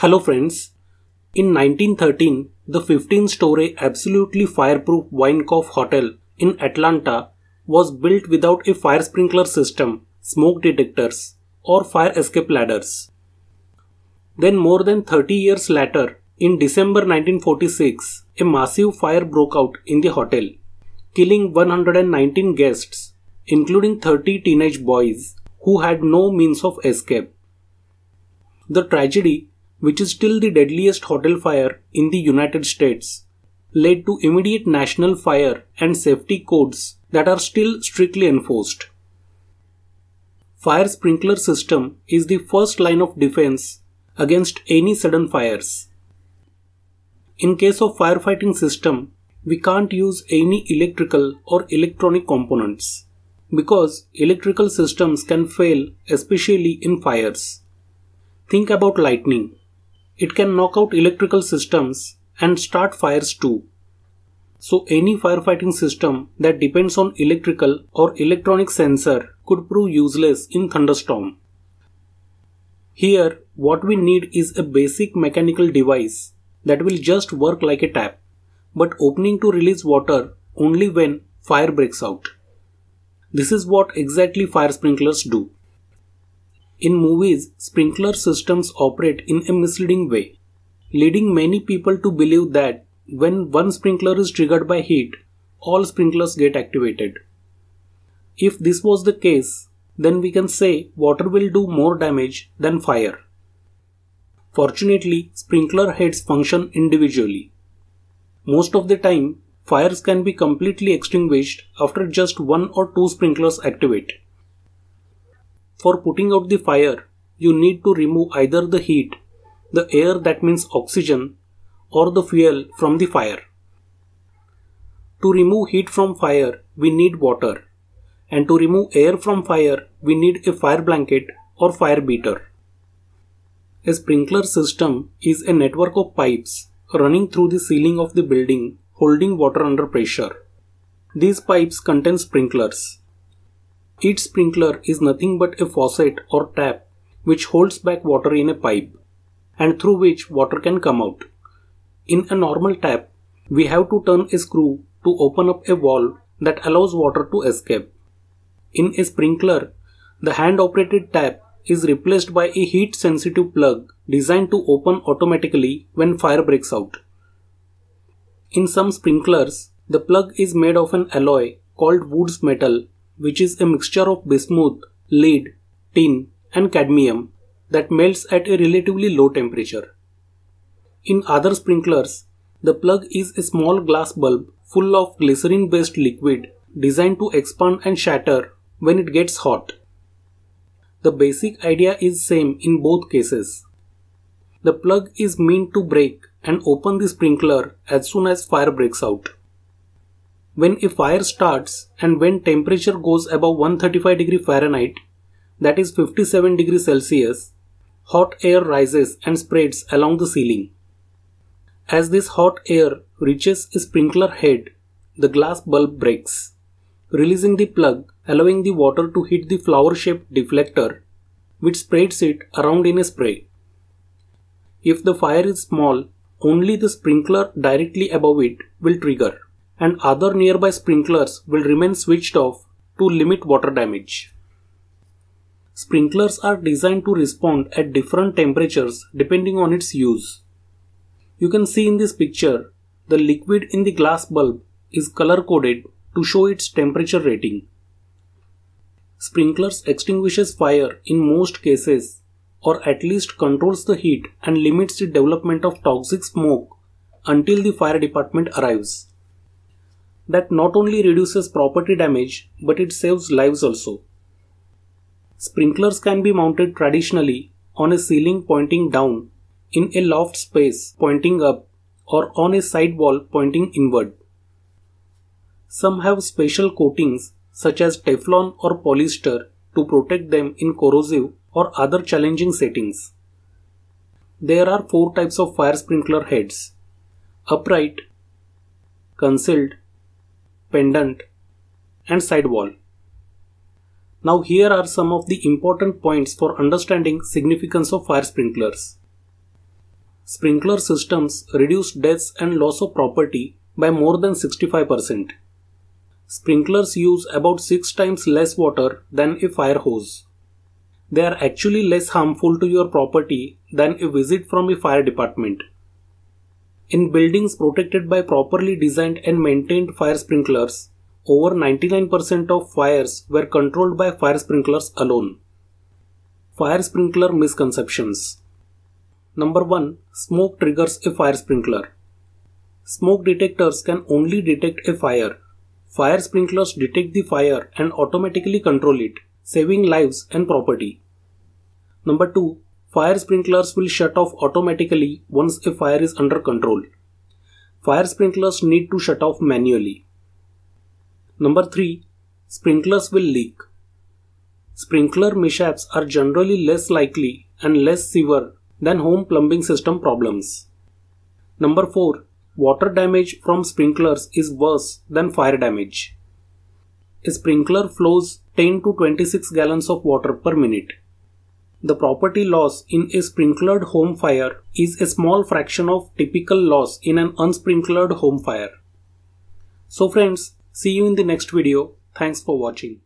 Hello friends. In 1913, the 15-story absolutely fireproof Winecove Hotel in Atlanta was built without a fire sprinkler system, smoke detectors, or fire escape ladders. Then more than 30 years later, in December 1946, a massive fire broke out in the hotel, killing 119 guests, including 30 teenage boys who had no means of escape. The tragedy which is still the deadliest hotel fire in the United States, led to immediate national fire and safety codes that are still strictly enforced. Fire sprinkler system is the first line of defense against any sudden fires. In case of firefighting system, we can't use any electrical or electronic components because electrical systems can fail especially in fires. Think about lightning. It can knock out electrical systems and start fires too. So any firefighting system that depends on electrical or electronic sensor could prove useless in thunderstorm. Here, what we need is a basic mechanical device that will just work like a tap, but opening to release water only when fire breaks out. This is what exactly fire sprinklers do. In movies, sprinkler systems operate in a misleading way, leading many people to believe that when one sprinkler is triggered by heat, all sprinklers get activated. If this was the case, then we can say water will do more damage than fire. Fortunately, sprinkler heads function individually. Most of the time, fires can be completely extinguished after just one or two sprinklers activate. For putting out the fire, you need to remove either the heat, the air that means oxygen, or the fuel from the fire. To remove heat from fire, we need water. And to remove air from fire, we need a fire blanket or fire beater. A sprinkler system is a network of pipes running through the ceiling of the building holding water under pressure. These pipes contain sprinklers. Each sprinkler is nothing but a faucet or tap which holds back water in a pipe and through which water can come out. In a normal tap, we have to turn a screw to open up a valve that allows water to escape. In a sprinkler, the hand operated tap is replaced by a heat sensitive plug designed to open automatically when fire breaks out. In some sprinklers, the plug is made of an alloy called Wood's metal which is a mixture of bismuth, lead, tin, and cadmium that melts at a relatively low temperature. In other sprinklers, the plug is a small glass bulb full of glycerin based liquid designed to expand and shatter when it gets hot. The basic idea is same in both cases. The plug is meant to break and open the sprinkler as soon as fire breaks out when a fire starts and when temperature goes above 135 degree Fahrenheit, that is 57 degree Celsius, hot air rises and spreads along the ceiling. As this hot air reaches a sprinkler head, the glass bulb breaks, releasing the plug, allowing the water to hit the flower shaped deflector, which spreads it around in a spray. If the fire is small, only the sprinkler directly above it will trigger and other nearby sprinklers will remain switched off to limit water damage. Sprinklers are designed to respond at different temperatures depending on its use. You can see in this picture, the liquid in the glass bulb is color coded to show its temperature rating. Sprinklers extinguishes fire in most cases or at least controls the heat and limits the development of toxic smoke until the fire department arrives that not only reduces property damage but it saves lives also. Sprinklers can be mounted traditionally on a ceiling pointing down, in a loft space pointing up, or on a side wall pointing inward. Some have special coatings such as Teflon or polyester to protect them in corrosive or other challenging settings. There are four types of fire sprinkler heads upright, concealed, pendant and side wall. Now here are some of the important points for understanding significance of fire sprinklers. Sprinkler systems reduce deaths and loss of property by more than 65%. Sprinklers use about 6 times less water than a fire hose. They are actually less harmful to your property than a visit from a fire department. In buildings protected by properly designed and maintained fire sprinklers, over 99% of fires were controlled by fire sprinklers alone. Fire sprinkler misconceptions. Number 1. Smoke triggers a fire sprinkler. Smoke detectors can only detect a fire. Fire sprinklers detect the fire and automatically control it, saving lives and property. Number 2. Fire sprinklers will shut off automatically once a fire is under control. Fire sprinklers need to shut off manually. Number 3. Sprinklers will leak. Sprinkler mishaps are generally less likely and less severe than home plumbing system problems. Number 4. Water damage from sprinklers is worse than fire damage. A sprinkler flows 10 to 26 gallons of water per minute the property loss in a sprinklered home fire is a small fraction of typical loss in an unsprinkled home fire. So friends, see you in the next video. Thanks for watching.